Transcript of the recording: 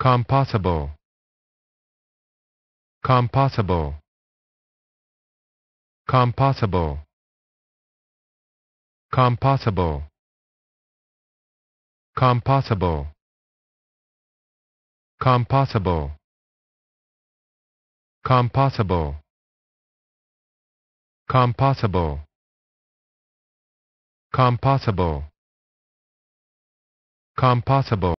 compatible compatible compatible compatible compatible compatible compatible compatible compatible compatible